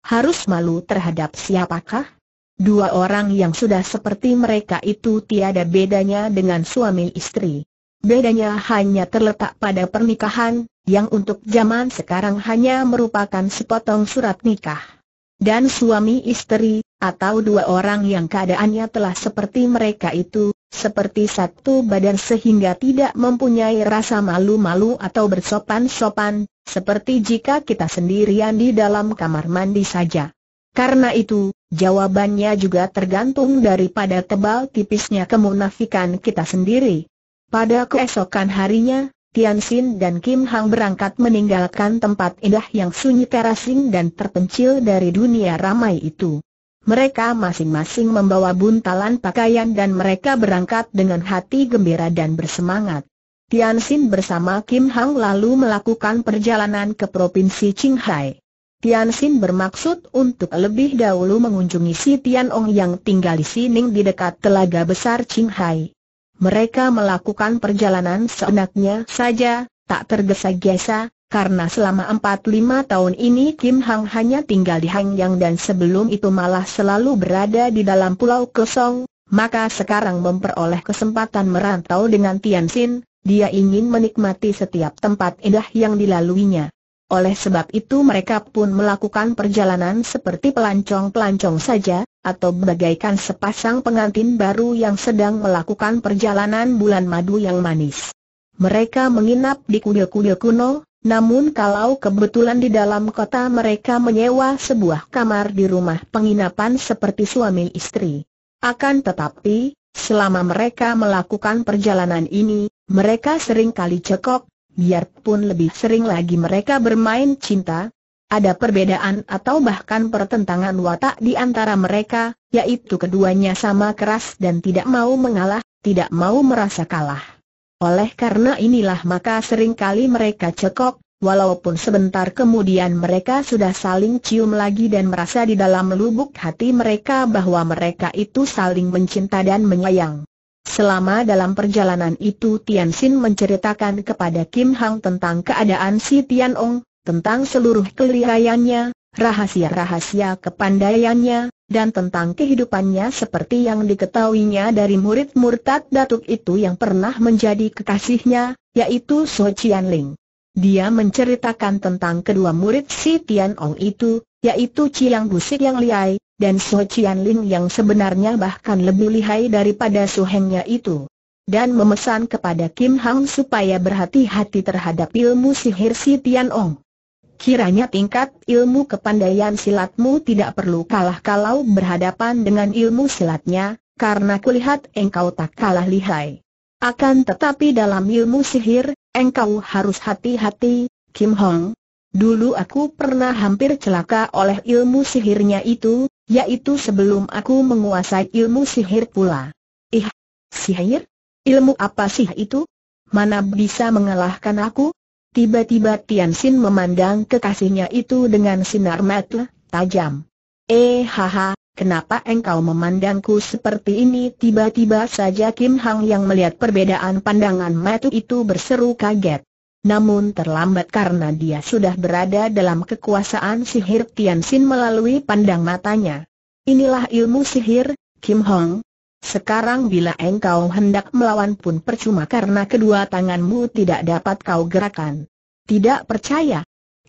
Harus malu terhadap siapakah? Dua orang yang sudah seperti mereka itu tiada bedanya dengan suami istri. Bedanya hanya terletak pada pernikahan, yang untuk zaman sekarang hanya merupakan sepotong surat nikah. Dan suami istri, atau dua orang yang keadaannya telah seperti mereka itu, seperti satu badan sehingga tidak mempunyai rasa malu-malu atau bersopan-sopan, seperti jika kita sendirian di dalam kamar mandi saja. Karena itu, jawabannya juga tergantung daripada tebal tipisnya kemunafikan kita sendiri. Pada keesokan harinya, Tian Xin dan Kim Hang berangkat meninggalkan tempat indah yang sunyi terasing dan terpencil dari dunia ramai itu. Mereka masing-masing membawa buntalan pakaian dan mereka berangkat dengan hati gembira dan bersemangat. Tian Xin bersama Kim Hang lalu melakukan perjalanan ke Provinsi Qinghai. Tian Xin bermaksud untuk lebih dahulu mengunjungi si Tian Ong yang tinggal di Sining di dekat Telaga Besar Qinghai. Mereka melakukan perjalanan seenaknya saja, tak tergesa-gesa, karena selama 4-5 tahun ini Kim Hang hanya tinggal di Hangyang dan sebelum itu malah selalu berada di dalam pulau kosong, maka sekarang memperoleh kesempatan merantau dengan Tian Xin, dia ingin menikmati setiap tempat indah yang dilaluinya. Oleh sebab itu mereka pun melakukan perjalanan seperti pelancong-pelancong saja, atau bagaikan sepasang pengantin baru yang sedang melakukan perjalanan bulan madu yang manis. Mereka menginap di kuil-kuil kuno, namun kalau kebetulan di dalam kota mereka menyewa sebuah kamar di rumah penginapan seperti suami istri. Akan tetapi, selama mereka melakukan perjalanan ini, mereka sering kali cekok, biarpun lebih sering lagi mereka bermain cinta. Ada perbedaan atau bahkan pertentangan watak di antara mereka, yaitu keduanya sama keras dan tidak mau mengalah, tidak mau merasa kalah. Oleh karena inilah maka seringkali mereka cekok, walaupun sebentar kemudian mereka sudah saling cium lagi dan merasa di dalam lubuk hati mereka bahwa mereka itu saling mencinta dan menyayang. Selama dalam perjalanan itu Tian Xin menceritakan kepada Kim Hang tentang keadaan si Tian Ong, tentang seluruh keliraiannya, rahasia-rahasia kepandaiannya, dan tentang kehidupannya seperti yang diketahuinya dari murid murtad datuk itu yang pernah menjadi kekasihnya, yaitu So Chian Ling. Dia menceritakan tentang kedua murid si Tian Ong itu, yaitu Chiang Gusik yang liai, dan So Chian Ling yang sebenarnya bahkan lebih lihai daripada suhengnya itu. Dan memesan kepada Kim Hang supaya berhati-hati terhadap ilmu sihir si Tian Ong. Kiranya tingkat ilmu kepandaian silatmu tidak perlu kalah kalau berhadapan dengan ilmu silatnya, karena kulihat engkau tak kalah lihai. Akan tetapi dalam ilmu sihir, engkau harus hati-hati, Kim Hong. Dulu aku pernah hampir celaka oleh ilmu sihirnya itu, yaitu sebelum aku menguasai ilmu sihir pula. Ih, sihir? Ilmu apa sih itu? Mana bisa mengalahkan aku? Tiba-tiba Tian Xin memandang kekasihnya itu dengan sinar mata tajam. Eh haha, kenapa engkau memandangku seperti ini? Tiba-tiba saja Kim Hang yang melihat perbedaan pandangan mata itu berseru kaget. Namun terlambat karena dia sudah berada dalam kekuasaan sihir Tian Xin melalui pandang matanya. Inilah ilmu sihir, Kim Hong, sekarang bila engkau hendak melawan pun percuma karena kedua tanganmu tidak dapat kau gerakan. Tidak percaya?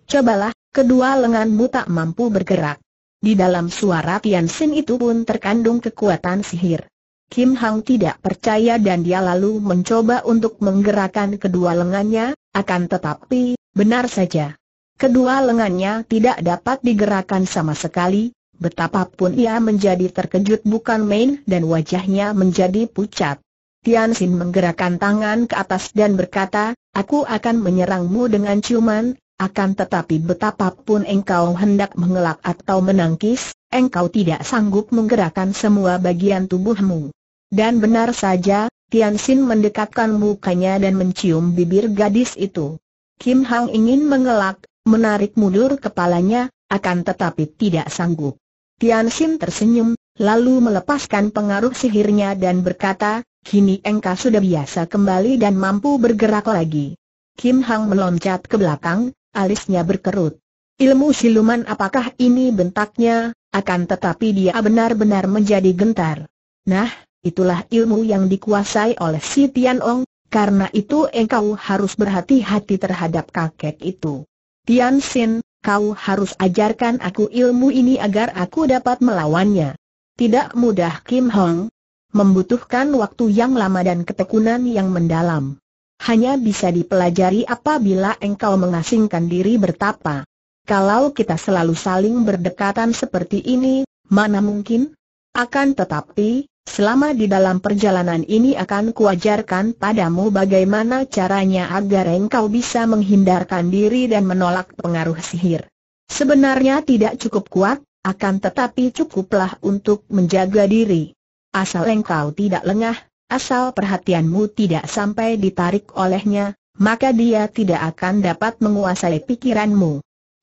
Cobalah, kedua lenganmu tak mampu bergerak. Di dalam suara Tian Sin itu pun terkandung kekuatan sihir. Kim Hang tidak percaya dan dia lalu mencoba untuk menggerakkan kedua lengannya, akan tetapi, benar saja. Kedua lengannya tidak dapat digerakkan sama sekali, Betapapun ia menjadi terkejut bukan main dan wajahnya menjadi pucat. Tian Xin menggerakkan tangan ke atas dan berkata, aku akan menyerangmu dengan ciuman, akan tetapi betapapun engkau hendak mengelak atau menangkis, engkau tidak sanggup menggerakkan semua bagian tubuhmu. Dan benar saja, Tian Xin mendekatkan mukanya dan mencium bibir gadis itu. Kim Hang ingin mengelak, menarik mundur kepalanya, akan tetapi tidak sanggup. Tian Xin tersenyum, lalu melepaskan pengaruh sihirnya dan berkata, kini engkau sudah biasa kembali dan mampu bergerak lagi. Kim Hang meloncat ke belakang, alisnya berkerut. Ilmu siluman apakah ini bentaknya, akan tetapi dia benar-benar menjadi gentar. Nah, itulah ilmu yang dikuasai oleh si Tian Ong, karena itu engkau harus berhati-hati terhadap kakek itu. Tian Xin kau harus ajarkan aku ilmu ini agar aku dapat melawannya. Tidak mudah Kim Hong. Membutuhkan waktu yang lama dan ketekunan yang mendalam. Hanya bisa dipelajari apabila engkau mengasingkan diri bertapa. Kalau kita selalu saling berdekatan seperti ini, mana mungkin? Akan tetapi, Selama di dalam perjalanan ini akan kuajarkan padamu bagaimana caranya agar engkau bisa menghindarkan diri dan menolak pengaruh sihir. Sebenarnya tidak cukup kuat, akan tetapi cukuplah untuk menjaga diri. Asal engkau tidak lengah, asal perhatianmu tidak sampai ditarik olehnya, maka dia tidak akan dapat menguasai pikiranmu.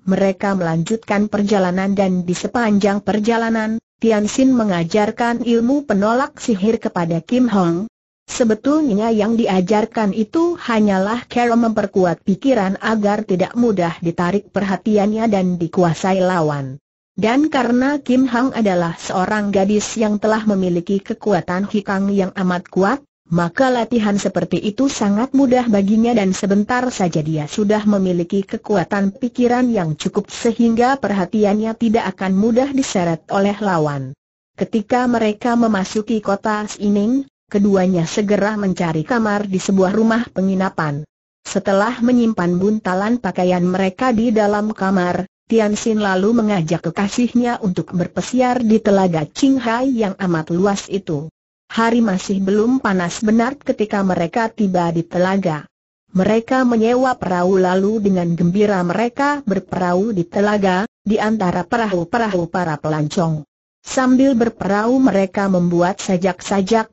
Mereka melanjutkan perjalanan dan di sepanjang perjalanan, Tian Xin mengajarkan ilmu penolak sihir kepada Kim Hong. Sebetulnya yang diajarkan itu hanyalah cara memperkuat pikiran agar tidak mudah ditarik perhatiannya dan dikuasai lawan. Dan karena Kim Hong adalah seorang gadis yang telah memiliki kekuatan hikang yang amat kuat, maka latihan seperti itu sangat mudah baginya dan sebentar saja dia sudah memiliki kekuatan pikiran yang cukup sehingga perhatiannya tidak akan mudah diseret oleh lawan. Ketika mereka memasuki kota Sining, keduanya segera mencari kamar di sebuah rumah penginapan. Setelah menyimpan buntalan pakaian mereka di dalam kamar, Tian Xin lalu mengajak kekasihnya untuk berpesiar di telaga Qinghai yang amat luas itu. Hari masih belum panas benar ketika mereka tiba di telaga. Mereka menyewa perahu lalu dengan gembira mereka berperahu di telaga, di antara perahu-perahu para pelancong. Sambil berperahu mereka membuat sajak-sajak,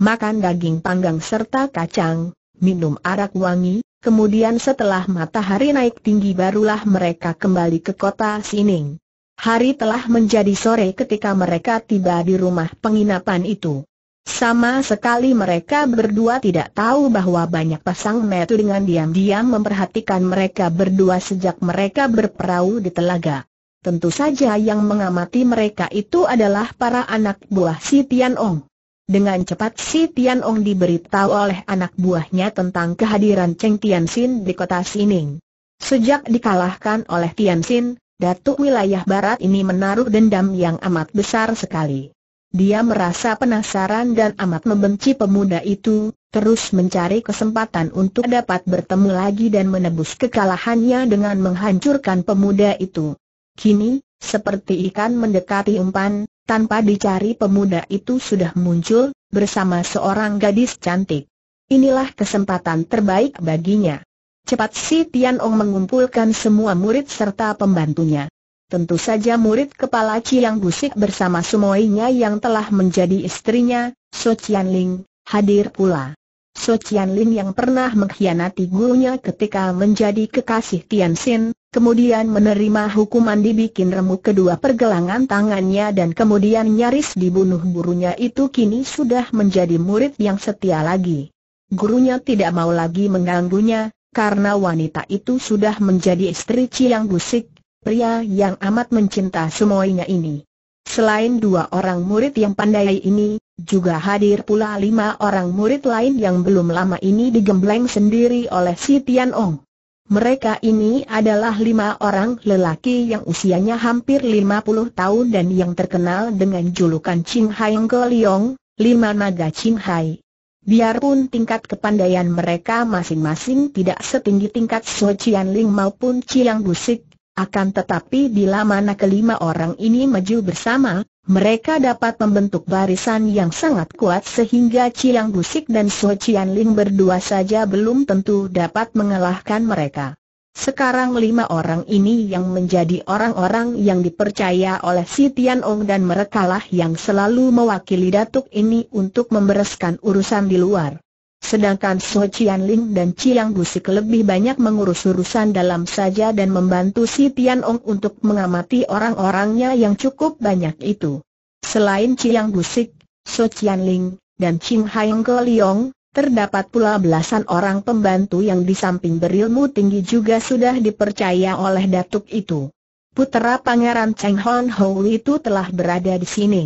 makan daging panggang serta kacang, minum arak wangi, kemudian setelah matahari naik tinggi barulah mereka kembali ke kota Sining. Hari telah menjadi sore ketika mereka tiba di rumah penginapan itu. Sama sekali mereka berdua tidak tahu bahwa banyak pasang metu dengan diam-diam memperhatikan mereka berdua sejak mereka berperahu di telaga. Tentu saja yang mengamati mereka itu adalah para anak buah si Tian Ong. Dengan cepat si Tian Ong diberitahu oleh anak buahnya tentang kehadiran Cheng Tian Xin di kota Sining. Sejak dikalahkan oleh Tian Xin, Datuk wilayah barat ini menaruh dendam yang amat besar sekali. Dia merasa penasaran dan amat membenci pemuda itu, terus mencari kesempatan untuk dapat bertemu lagi dan menebus kekalahannya dengan menghancurkan pemuda itu. Kini, seperti ikan mendekati umpan, tanpa dicari pemuda itu sudah muncul, bersama seorang gadis cantik. Inilah kesempatan terbaik baginya. Cepat si Tian Ong mengumpulkan semua murid serta pembantunya. Tentu saja murid kepala Chiang Busik bersama semuanya yang telah menjadi istrinya, So Chian Ling, hadir pula. So Chian Ling yang pernah mengkhianati gurunya ketika menjadi kekasih Tian Xin, kemudian menerima hukuman dibikin remuk kedua pergelangan tangannya dan kemudian nyaris dibunuh gurunya itu kini sudah menjadi murid yang setia lagi. Gurunya tidak mau lagi mengganggunya, karena wanita itu sudah menjadi istri Chiang Busik, pria yang amat mencinta semuanya ini. Selain dua orang murid yang pandai ini, juga hadir pula lima orang murid lain yang belum lama ini digembleng sendiri oleh si Tian Ong. Mereka ini adalah lima orang lelaki yang usianya hampir 50 tahun dan yang terkenal dengan julukan Ching Hai Ke Liong, lima naga Ching Hai. Biarpun tingkat kepandaian mereka masing-masing tidak setinggi tingkat Suo Chian Ling maupun Chiang Busik, akan tetapi bila mana kelima orang ini maju bersama, mereka dapat membentuk barisan yang sangat kuat sehingga Chiang Busik dan Suo Chian berdua saja belum tentu dapat mengalahkan mereka. Sekarang lima orang ini yang menjadi orang-orang yang dipercaya oleh si Tian Ong dan merekalah yang selalu mewakili datuk ini untuk membereskan urusan di luar. Sedangkan So Chian Ling dan Chiang Gusik lebih banyak mengurus urusan dalam saja dan membantu si Tian Ong untuk mengamati orang-orangnya yang cukup banyak itu. Selain Chiang Gusik, So Chian Ling, dan Ching Haeng Go Liong, terdapat pula belasan orang pembantu yang di samping berilmu tinggi juga sudah dipercaya oleh datuk itu. Putera Pangeran Cheng Hon Hou itu telah berada di sini.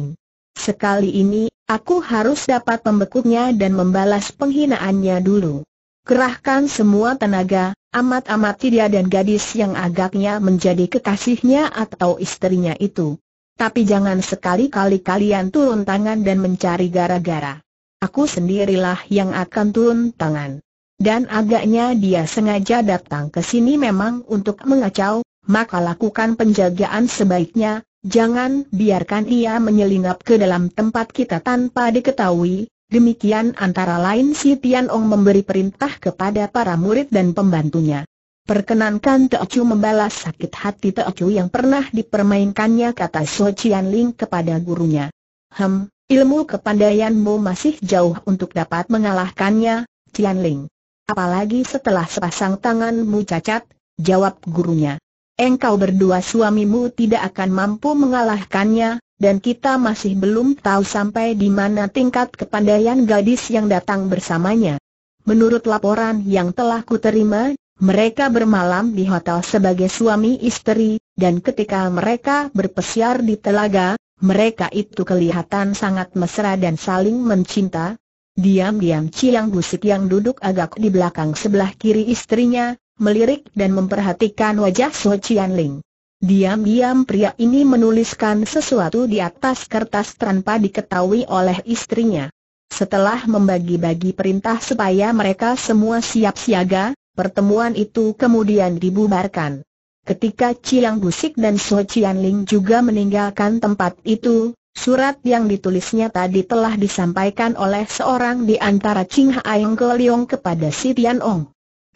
Sekali ini Aku harus dapat membekuknya dan membalas penghinaannya dulu. Kerahkan semua tenaga, amat amat tidak dan gadis yang agaknya menjadi kekasihnya atau istrinya itu. Tapi jangan sekali-kali kalian turun tangan dan mencari gara-gara. Aku sendirilah yang akan turun tangan. Dan agaknya dia sengaja datang ke sini memang untuk mengacau, maka lakukan penjagaan sebaiknya, Jangan biarkan ia menyelinap ke dalam tempat kita tanpa diketahui, Demikian antara lain si Tian Ong memberi perintah kepada para murid dan pembantunya. Perkenankan Chu membalas sakit hati Chu yang pernah dipermainkannya kata So Chian Ling kepada gurunya. Hem, ilmu kepandaianmu masih jauh untuk dapat mengalahkannya, Chian Ling. Apalagi setelah sepasang tanganmu cacat, jawab gurunya engkau berdua suamimu tidak akan mampu mengalahkannya, dan kita masih belum tahu sampai di mana tingkat kepandaian gadis yang datang bersamanya. Menurut laporan yang telah kuterima, mereka bermalam di hotel sebagai suami istri, dan ketika mereka berpesiar di telaga, mereka itu kelihatan sangat mesra dan saling mencinta. Diam-diam Ciang Gusik yang duduk agak di belakang sebelah kiri istrinya, melirik dan memperhatikan wajah Su Qian Ling. Diam-diam pria ini menuliskan sesuatu di atas kertas tanpa diketahui oleh istrinya. Setelah membagi-bagi perintah supaya mereka semua siap siaga, pertemuan itu kemudian dibubarkan. Ketika Chiang Gusik dan Suo Chian Ling juga meninggalkan tempat itu, surat yang ditulisnya tadi telah disampaikan oleh seorang di antara Ching Haeng Ke kepada si Tian Ong.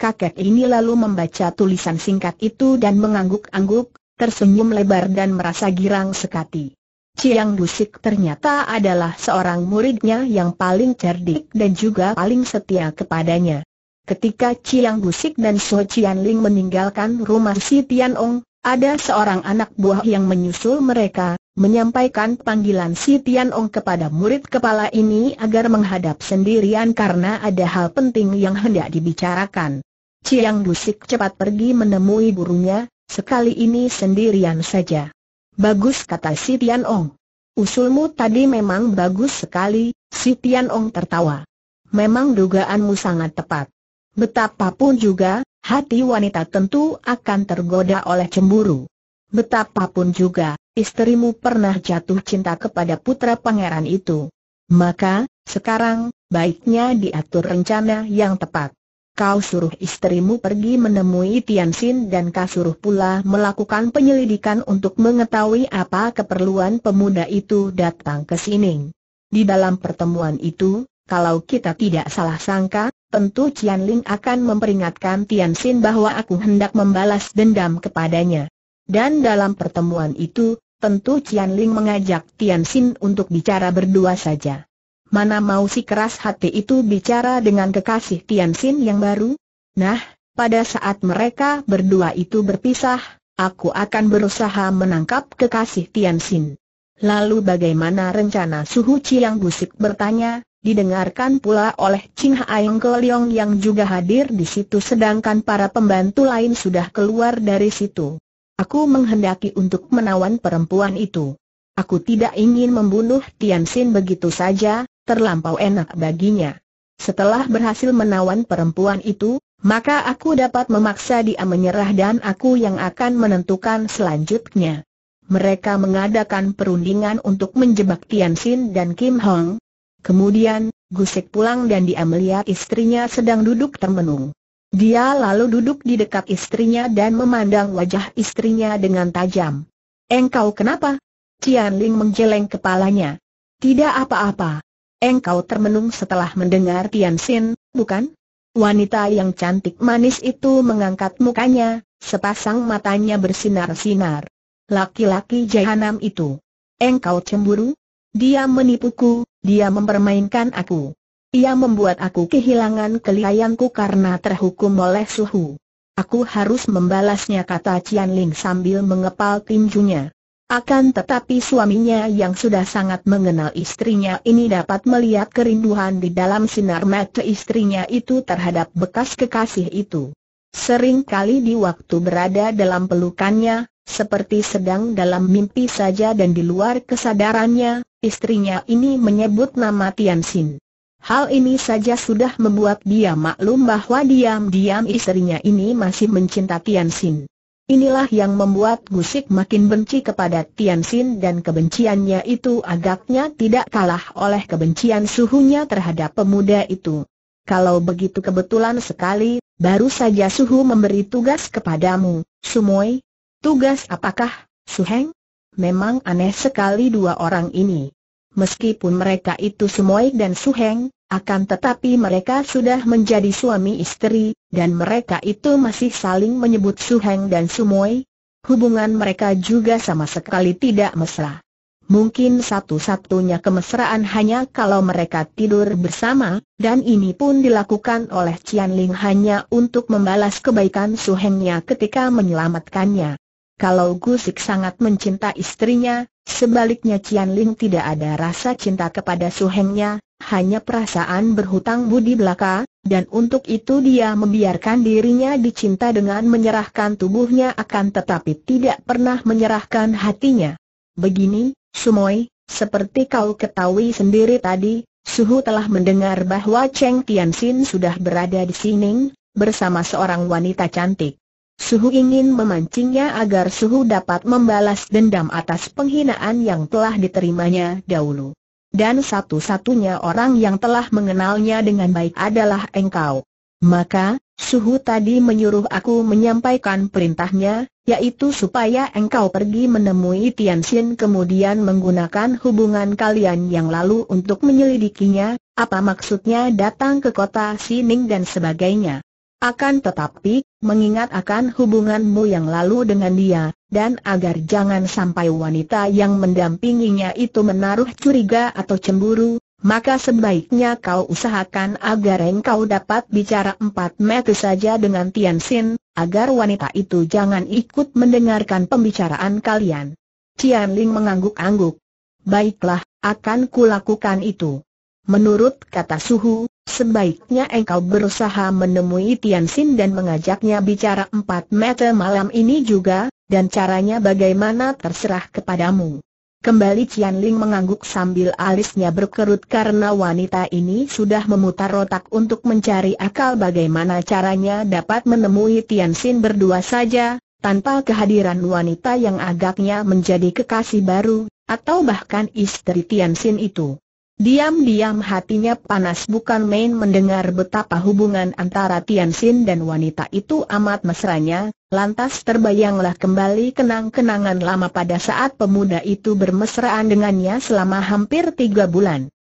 Kakek ini lalu membaca tulisan singkat itu dan mengangguk-angguk, tersenyum lebar dan merasa girang sekati. Ciang Busik ternyata adalah seorang muridnya yang paling cerdik dan juga paling setia kepadanya. Ketika Ciang Busik dan So Cian Ling meninggalkan rumah si Tian Ong, ada seorang anak buah yang menyusul mereka, menyampaikan panggilan si Tian Ong kepada murid kepala ini agar menghadap sendirian karena ada hal penting yang hendak dibicarakan. Ciang Busik cepat pergi menemui burungnya, sekali ini sendirian saja. Bagus kata si Tian Ong. Usulmu tadi memang bagus sekali, si Tian Ong tertawa. Memang dugaanmu sangat tepat. Betapapun juga, hati wanita tentu akan tergoda oleh cemburu. Betapapun juga, istrimu pernah jatuh cinta kepada putra pangeran itu. Maka, sekarang, baiknya diatur rencana yang tepat. Kau suruh istrimu pergi menemui Tian Xin dan kau suruh pula melakukan penyelidikan untuk mengetahui apa keperluan pemuda itu datang ke sini. Di dalam pertemuan itu, kalau kita tidak salah sangka, tentu Cian Ling akan memperingatkan Tian Xin bahwa aku hendak membalas dendam kepadanya. Dan dalam pertemuan itu, tentu Cian Ling mengajak Tian Xin untuk bicara berdua saja. Mana mau si keras hati itu bicara dengan kekasih Tianxin yang baru? Nah, pada saat mereka berdua itu berpisah, aku akan berusaha menangkap kekasih Tianxin. Lalu bagaimana rencana Suhu yang Busik bertanya, didengarkan pula oleh Ching Haeng Koliong yang juga hadir di situ sedangkan para pembantu lain sudah keluar dari situ. Aku menghendaki untuk menawan perempuan itu. Aku tidak ingin membunuh Tian Xin begitu saja, terlampau enak baginya. Setelah berhasil menawan perempuan itu, maka aku dapat memaksa dia menyerah dan aku yang akan menentukan selanjutnya. Mereka mengadakan perundingan untuk menjebak Tian Xin dan Kim Hong. Kemudian, Gusik pulang dan dia melihat istrinya sedang duduk termenung. Dia lalu duduk di dekat istrinya dan memandang wajah istrinya dengan tajam. Engkau kenapa? Tian Ling menjeleng kepalanya. Tidak apa-apa, Engkau termenung setelah mendengar Tian Xin, bukan? Wanita yang cantik manis itu mengangkat mukanya, sepasang matanya bersinar-sinar. Laki-laki jahanam itu. Engkau cemburu? Dia menipuku, dia mempermainkan aku. Ia membuat aku kehilangan kelihayanku karena terhukum oleh suhu. Aku harus membalasnya kata Cian Ling sambil mengepal tinjunya. Akan tetapi suaminya yang sudah sangat mengenal istrinya ini dapat melihat kerinduan di dalam sinar mata istrinya itu terhadap bekas kekasih itu. Sering kali di waktu berada dalam pelukannya, seperti sedang dalam mimpi saja dan di luar kesadarannya, istrinya ini menyebut nama Tian Xin. Hal ini saja sudah membuat dia maklum bahwa diam-diam istrinya ini masih mencinta Tian Xin. Inilah yang membuat Gusik makin benci kepada Tian Xin dan kebenciannya itu agaknya tidak kalah oleh kebencian suhunya terhadap pemuda itu. Kalau begitu kebetulan sekali, baru saja suhu memberi tugas kepadamu, Sumoy. Tugas apakah, Suheng? Memang aneh sekali dua orang ini meskipun mereka itu Sumoy dan Suheng, akan tetapi mereka sudah menjadi suami istri, dan mereka itu masih saling menyebut Suheng dan Sumoy. Hubungan mereka juga sama sekali tidak mesra. Mungkin satu-satunya kemesraan hanya kalau mereka tidur bersama, dan ini pun dilakukan oleh Cian Ling hanya untuk membalas kebaikan Suhengnya ketika menyelamatkannya. Kalau Gusik sangat mencinta istrinya, Sebaliknya Cian Ling tidak ada rasa cinta kepada suhengnya, hanya perasaan berhutang budi belaka, dan untuk itu dia membiarkan dirinya dicinta dengan menyerahkan tubuhnya akan tetapi tidak pernah menyerahkan hatinya. Begini, Sumoy, seperti kau ketahui sendiri tadi, Suhu telah mendengar bahwa Cheng Tianxin sudah berada di Sining, bersama seorang wanita cantik. Suhu ingin memancingnya agar Suhu dapat membalas dendam atas penghinaan yang telah diterimanya dahulu. Dan satu-satunya orang yang telah mengenalnya dengan baik adalah engkau. Maka, Suhu tadi menyuruh aku menyampaikan perintahnya, yaitu supaya engkau pergi menemui Tian Xin kemudian menggunakan hubungan kalian yang lalu untuk menyelidikinya, apa maksudnya datang ke kota Sining dan sebagainya. Akan tetapi, mengingat akan hubunganmu yang lalu dengan dia, dan agar jangan sampai wanita yang mendampinginya itu menaruh curiga atau cemburu, maka sebaiknya kau usahakan agar engkau dapat bicara empat mata saja dengan Tian Xin, agar wanita itu jangan ikut mendengarkan pembicaraan kalian. Tian Ling mengangguk-angguk. Baiklah, akan kulakukan itu. Menurut kata Suhu, sebaiknya engkau berusaha menemui Tian Xin dan mengajaknya bicara empat meter malam ini juga, dan caranya bagaimana terserah kepadamu. Kembali Cian Ling mengangguk sambil alisnya berkerut karena wanita ini sudah memutar otak untuk mencari akal bagaimana caranya dapat menemui Tian Xin berdua saja, tanpa kehadiran wanita yang agaknya menjadi kekasih baru, atau bahkan istri Tian Xin itu. Diam-diam hatinya panas bukan main mendengar betapa hubungan antara Tian Xin dan wanita itu amat mesranya, lantas terbayanglah kembali kenang-kenangan lama pada saat pemuda itu bermesraan dengannya selama hampir tiga bulan.